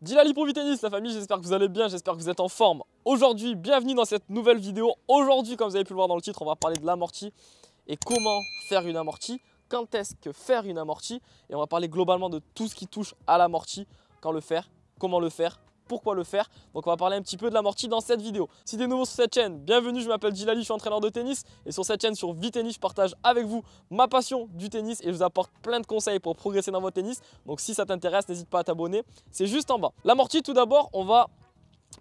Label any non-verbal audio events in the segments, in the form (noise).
Dilali pour la famille, j'espère que vous allez bien, j'espère que vous êtes en forme. Aujourd'hui, bienvenue dans cette nouvelle vidéo. Aujourd'hui, comme vous avez pu le voir dans le titre, on va parler de l'amorti et comment faire une amortie, quand est-ce que faire une amortie, et on va parler globalement de tout ce qui touche à l'amorti, quand le faire, comment le faire, pourquoi le faire Donc on va parler un petit peu de l'amorti dans cette vidéo. Si tu es nouveau sur cette chaîne, bienvenue, je m'appelle Gilali, je suis entraîneur de tennis et sur cette chaîne sur Vitennis, je partage avec vous ma passion du tennis et je vous apporte plein de conseils pour progresser dans votre tennis. Donc si ça t'intéresse, n'hésite pas à t'abonner, c'est juste en bas. L'amorti tout d'abord, on va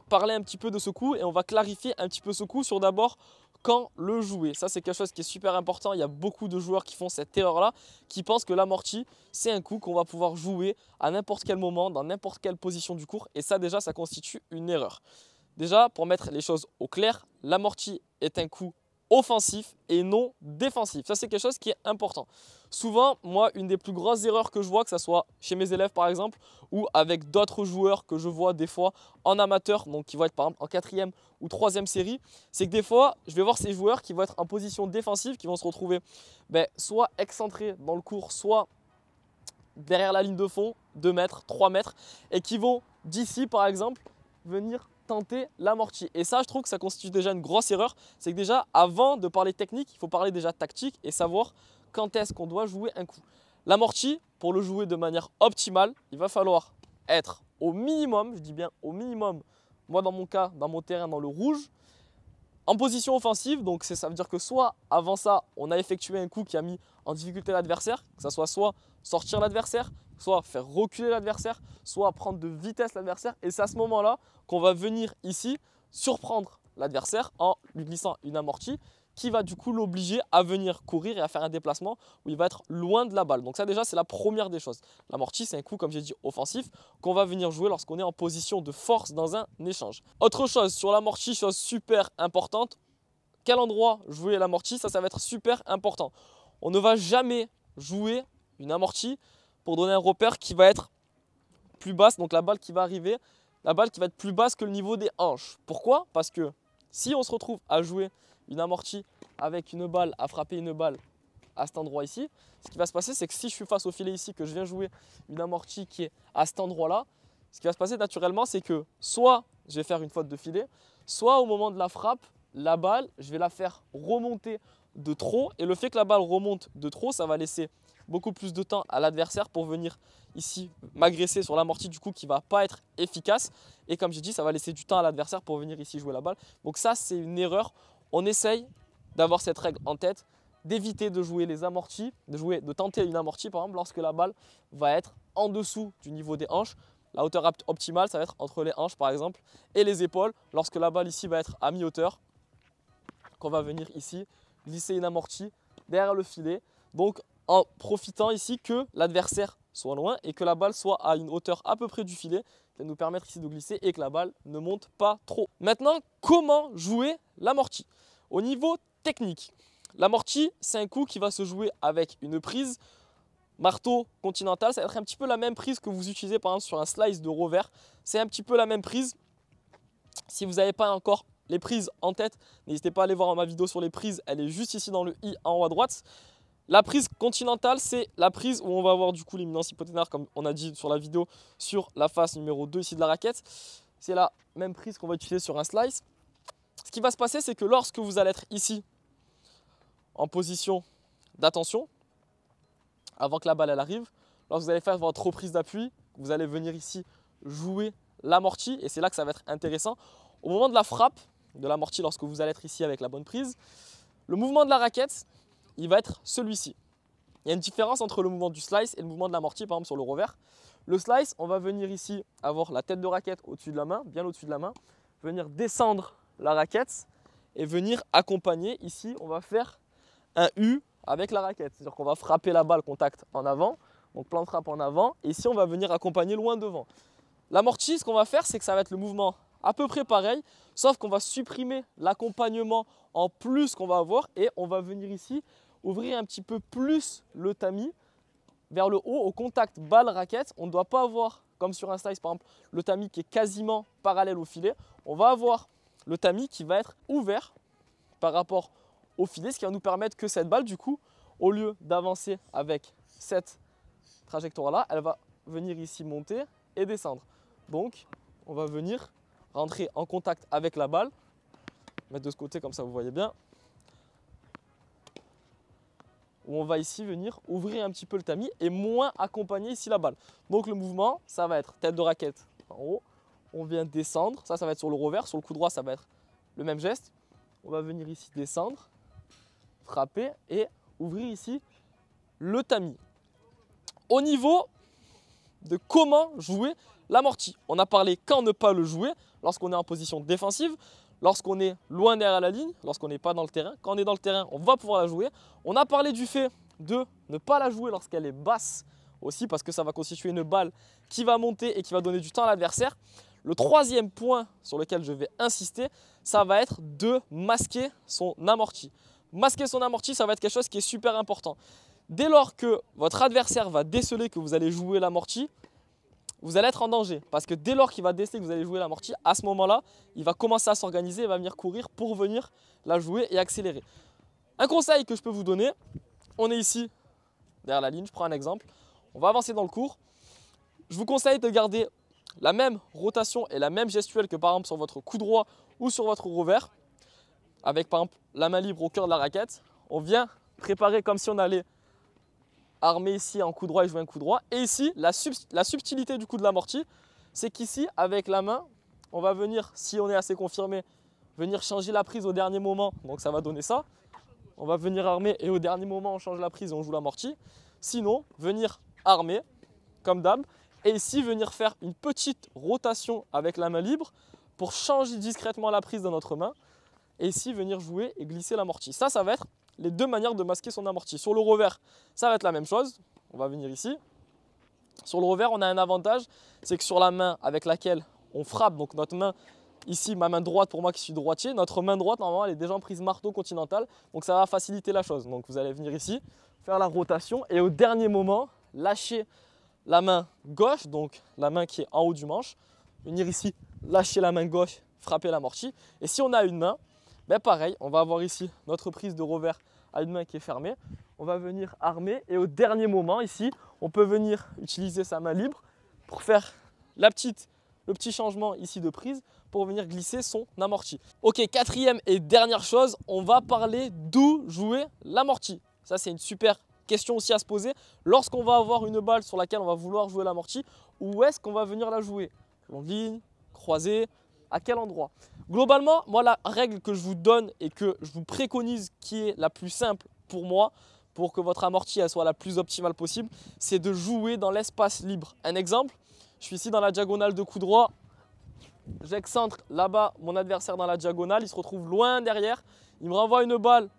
parler un petit peu de ce coup et on va clarifier un petit peu ce coup sur d'abord quand le jouer. Ça, c'est quelque chose qui est super important. Il y a beaucoup de joueurs qui font cette erreur-là, qui pensent que l'amorti, c'est un coup qu'on va pouvoir jouer à n'importe quel moment, dans n'importe quelle position du cours. Et ça, déjà, ça constitue une erreur. Déjà, pour mettre les choses au clair, l'amorti est un coup offensif et non défensif. Ça, c'est quelque chose qui est important. Souvent, moi, une des plus grosses erreurs que je vois, que ce soit chez mes élèves par exemple, ou avec d'autres joueurs que je vois des fois en amateur, donc qui vont être par exemple en quatrième ou troisième série, c'est que des fois, je vais voir ces joueurs qui vont être en position défensive, qui vont se retrouver ben, soit excentrés dans le cours, soit derrière la ligne de fond, 2 mètres, 3 mètres, et qui vont d'ici par exemple venir tenter l'amorti. Et ça, je trouve que ça constitue déjà une grosse erreur. C'est que déjà, avant de parler technique, il faut parler déjà tactique et savoir quand est-ce qu'on doit jouer un coup. L'amorti, pour le jouer de manière optimale, il va falloir être au minimum, je dis bien au minimum, moi dans mon cas, dans mon terrain, dans le rouge, en position offensive, donc ça veut dire que soit avant ça, on a effectué un coup qui a mis en difficulté l'adversaire, que ça soit soit sortir l'adversaire, soit faire reculer l'adversaire, soit prendre de vitesse l'adversaire. Et c'est à ce moment-là qu'on va venir ici surprendre l'adversaire en lui glissant une amortie qui va du coup l'obliger à venir courir et à faire un déplacement où il va être loin de la balle. Donc ça déjà c'est la première des choses. L'amortie c'est un coup comme j'ai dit offensif qu'on va venir jouer lorsqu'on est en position de force dans un échange. Autre chose sur l'amortie, chose super importante, quel endroit jouer l'amortie, ça ça va être super important. On ne va jamais jouer une amortie pour donner un repère qui va être plus basse, donc la balle qui va arriver, la balle qui va être plus basse que le niveau des hanches. Pourquoi Parce que si on se retrouve à jouer une amortie avec une balle, à frapper une balle à cet endroit ici, ce qui va se passer, c'est que si je suis face au filet ici, que je viens jouer une amortie qui est à cet endroit-là, ce qui va se passer naturellement, c'est que soit je vais faire une faute de filet, soit au moment de la frappe, la balle, je vais la faire remonter de trop. Et le fait que la balle remonte de trop, ça va laisser beaucoup plus de temps à l'adversaire pour venir ici m'agresser sur l'amorti du coup qui va pas être efficace. Et comme j'ai dit, ça va laisser du temps à l'adversaire pour venir ici jouer la balle. Donc ça, c'est une erreur. On essaye d'avoir cette règle en tête, d'éviter de jouer les amortis, de, jouer, de tenter une amortie par exemple lorsque la balle va être en dessous du niveau des hanches. La hauteur optimale, ça va être entre les hanches par exemple et les épaules. Lorsque la balle ici va être à mi-hauteur, qu'on va venir ici glisser une amortie derrière le filet. Donc en profitant ici que l'adversaire soit loin et que la balle soit à une hauteur à peu près du filet qui va nous permettre ici de glisser et que la balle ne monte pas trop. Maintenant, comment jouer l'amorti Au niveau technique, l'amorti, c'est un coup qui va se jouer avec une prise, marteau continental, ça va être un petit peu la même prise que vous utilisez par exemple sur un slice de revers. C'est un petit peu la même prise. Si vous n'avez pas encore les prises en tête, n'hésitez pas à aller voir ma vidéo sur les prises, elle est juste ici dans le i en haut à droite. La prise continentale, c'est la prise où on va avoir du coup l'imminence hypothénaire, comme on a dit sur la vidéo, sur la face numéro 2 ici de la raquette. C'est la même prise qu'on va utiliser sur un slice. Ce qui va se passer, c'est que lorsque vous allez être ici, en position d'attention, avant que la balle elle arrive, lorsque vous allez faire votre reprise d'appui, vous allez venir ici jouer l'amorti, et c'est là que ça va être intéressant. Au moment de la frappe, de l'amorti, lorsque vous allez être ici avec la bonne prise, le mouvement de la raquette, il va être celui-ci. Il y a une différence entre le mouvement du slice et le mouvement de l'amorti, par exemple sur le revers. Le slice, on va venir ici avoir la tête de raquette au-dessus de la main, bien au-dessus de la main, venir descendre la raquette et venir accompagner. Ici, on va faire un U avec la raquette. C'est-à-dire qu'on va frapper la balle contact en avant, donc plan de frappe en avant. Et ici, on va venir accompagner loin devant. L'amorti, ce qu'on va faire, c'est que ça va être le mouvement à peu près pareil, sauf qu'on va supprimer l'accompagnement en plus qu'on va avoir et on va venir ici ouvrir un petit peu plus le tamis vers le haut au contact balle raquette. On ne doit pas avoir, comme sur un slice par exemple, le tamis qui est quasiment parallèle au filet. On va avoir le tamis qui va être ouvert par rapport au filet, ce qui va nous permettre que cette balle, du coup, au lieu d'avancer avec cette trajectoire-là, elle va venir ici monter et descendre. Donc, on va venir rentrer en contact avec la balle, mettre de ce côté comme ça, vous voyez bien, où on va ici venir ouvrir un petit peu le tamis et moins accompagner ici la balle. Donc le mouvement, ça va être tête de raquette en haut, on vient descendre, ça, ça va être sur le revers, sur le coup droit, ça va être le même geste. On va venir ici descendre, frapper et ouvrir ici le tamis. Au niveau de comment jouer l'amorti. On a parlé quand ne pas le jouer lorsqu'on est en position défensive lorsqu'on est loin derrière la ligne, lorsqu'on n'est pas dans le terrain. Quand on est dans le terrain, on va pouvoir la jouer. On a parlé du fait de ne pas la jouer lorsqu'elle est basse aussi, parce que ça va constituer une balle qui va monter et qui va donner du temps à l'adversaire. Le troisième point sur lequel je vais insister, ça va être de masquer son amorti. Masquer son amorti, ça va être quelque chose qui est super important. Dès lors que votre adversaire va déceler que vous allez jouer l'amorti, vous allez être en danger. Parce que dès lors qu'il va décider que vous allez jouer la l'amorti, à ce moment-là, il va commencer à s'organiser, il va venir courir pour venir la jouer et accélérer. Un conseil que je peux vous donner, on est ici, derrière la ligne, je prends un exemple. On va avancer dans le cours. Je vous conseille de garder la même rotation et la même gestuelle que par exemple sur votre coup droit ou sur votre revers. Avec par exemple la main libre au cœur de la raquette. On vient préparer comme si on allait armé ici en coup droit, et jouer un coup droit. Et ici, la, subtilité du coup de l'amorti, c'est qu'ici, avec la main, on va venir, si on est assez confirmé, venir changer la prise au dernier moment. Donc ça va donner ça. On va venir armer et au dernier moment, on change la prise et on joue l'amorti. Sinon, venir armer, comme d'hab. Et ici, venir faire une petite rotation avec la main libre pour changer discrètement la prise dans notre main. Et ici, venir jouer et glisser l'amorti. Ça, ça va être les deux manières de masquer son amorti. Sur le revers, ça va être la même chose. On va venir ici. Sur le revers, on a un avantage, c'est que sur la main avec laquelle on frappe, donc notre main ici, ma main droite pour moi qui suis droitier, notre main droite normalement elle est déjà en prise marteau continental, donc ça va faciliter la chose. Donc vous allez venir ici, faire la rotation et au dernier moment, lâcher la main gauche, donc la main qui est en haut du manche, venir ici, lâcher la main gauche, frapper l'amorti. Et si on a une main, mais pareil, on va avoir ici notre prise de revers à une main qui est fermée. On va venir armer et au dernier moment ici, on peut venir utiliser sa main libre pour faire la petite, le petit changement ici de prise pour venir glisser son amorti. Ok, quatrième et dernière chose, on va parler d'où jouer l'amorti. Ça, c'est une super question aussi à se poser. Lorsqu'on va avoir une balle sur laquelle on va vouloir jouer l'amorti, où est-ce qu'on va venir la jouer Longue ligne, croisée, à quel endroit. Globalement, moi, la règle que je vous donne et que je vous préconise qui est la plus simple pour moi, pour que votre amortie soit la plus optimale possible, c'est de jouer dans l'espace libre. Un exemple, je suis ici dans la diagonale de coup droit, j'excentre là-bas mon adversaire dans la diagonale, il se retrouve loin derrière, il me renvoie une balle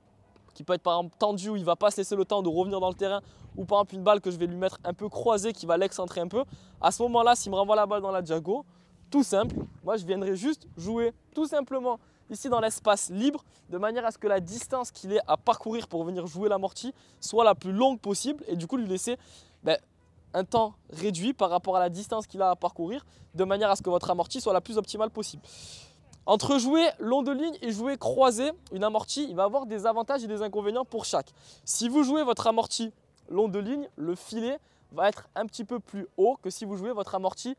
qui peut être par exemple tendue il ne va pas se laisser le temps de revenir dans le terrain ou par exemple une balle que je vais lui mettre un peu croisée qui va l'excentrer un peu. À ce moment-là, s'il me renvoie la balle dans la diagonale tout simple. Moi, je viendrai juste jouer tout simplement ici dans l'espace libre, de manière à ce que la distance qu'il ait à parcourir pour venir jouer l'amorti soit la plus longue possible et du coup lui laisser ben, un temps réduit par rapport à la distance qu'il a à parcourir, de manière à ce que votre amorti soit la plus optimale possible. Entre jouer long de ligne et jouer croisé, une amortie, il va avoir des avantages et des inconvénients pour chaque. Si vous jouez votre amorti long de ligne, le filet va être un petit peu plus haut que si vous jouez votre amorti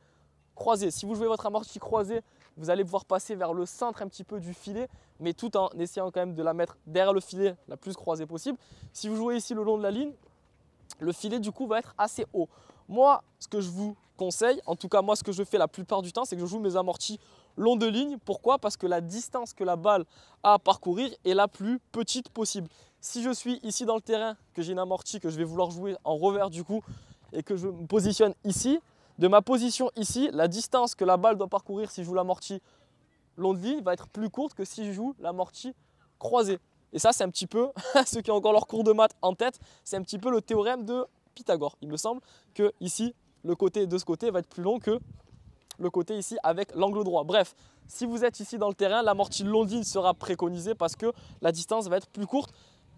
si vous jouez votre amorti croisé, vous allez pouvoir passer vers le centre un petit peu du filet, mais tout en essayant quand même de la mettre derrière le filet la plus croisée possible. Si vous jouez ici le long de la ligne, le filet du coup va être assez haut. Moi, ce que je vous conseille, en tout cas moi ce que je fais la plupart du temps, c'est que je joue mes amortis long de ligne. Pourquoi Parce que la distance que la balle a à parcourir est la plus petite possible. Si je suis ici dans le terrain, que j'ai une amortie, que je vais vouloir jouer en revers du coup, et que je me positionne ici, de ma position ici, la distance que la balle doit parcourir si je joue l'amorti long de ligne va être plus courte que si je joue l'amorti croisé. Et ça, c'est un petit peu, (laughs) ceux qui ont encore leur cours de maths en tête, c'est un petit peu le théorème de Pythagore. Il me semble que ici, le côté de ce côté va être plus long que le côté ici avec l'angle droit. Bref, si vous êtes ici dans le terrain, l'amorti long de ligne sera préconisée parce que la distance va être plus courte.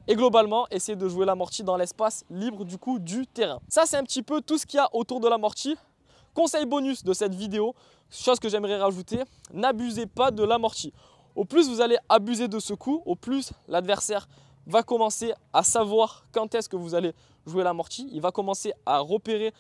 Et globalement, essayer de jouer l'amorti dans l'espace libre du coup du terrain. Ça, c'est un petit peu tout ce qu'il y a autour de l'amorti. Conseil bonus de cette vidéo, chose que j'aimerais rajouter, n'abusez pas de l'amorti. Au plus vous allez abuser de ce coup, au plus l'adversaire va commencer à savoir quand est-ce que vous allez jouer l'amorti. Il va commencer à repérer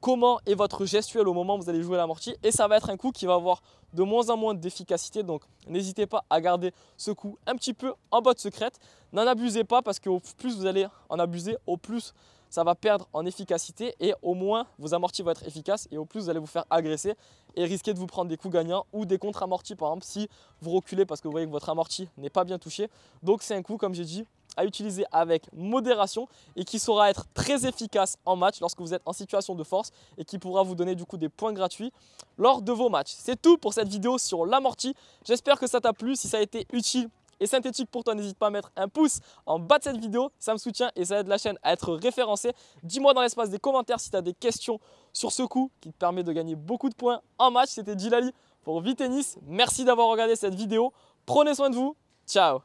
comment est votre gestuelle au moment où vous allez jouer l'amorti. Et ça va être un coup qui va avoir de moins en moins d'efficacité. Donc n'hésitez pas à garder ce coup un petit peu en botte secrète. N'en abusez pas parce que au plus vous allez en abuser, au plus ça va perdre en efficacité et au moins vos amortis vont être efficaces et au plus vous allez vous faire agresser et risquer de vous prendre des coups gagnants ou des contre-amortis par exemple si vous reculez parce que vous voyez que votre amorti n'est pas bien touché. Donc c'est un coup comme j'ai dit à utiliser avec modération et qui saura être très efficace en match lorsque vous êtes en situation de force et qui pourra vous donner du coup des points gratuits lors de vos matchs. C'est tout pour cette vidéo sur l'amorti. J'espère que ça t'a plu. Si ça a été utile, et synthétique pour toi, n'hésite pas à mettre un pouce en bas de cette vidéo, ça me soutient et ça aide la chaîne à être référencée. Dis-moi dans l'espace des commentaires si tu as des questions sur ce coup qui te permet de gagner beaucoup de points en match. C'était Djilali pour V-Tennis. Merci d'avoir regardé cette vidéo. Prenez soin de vous. Ciao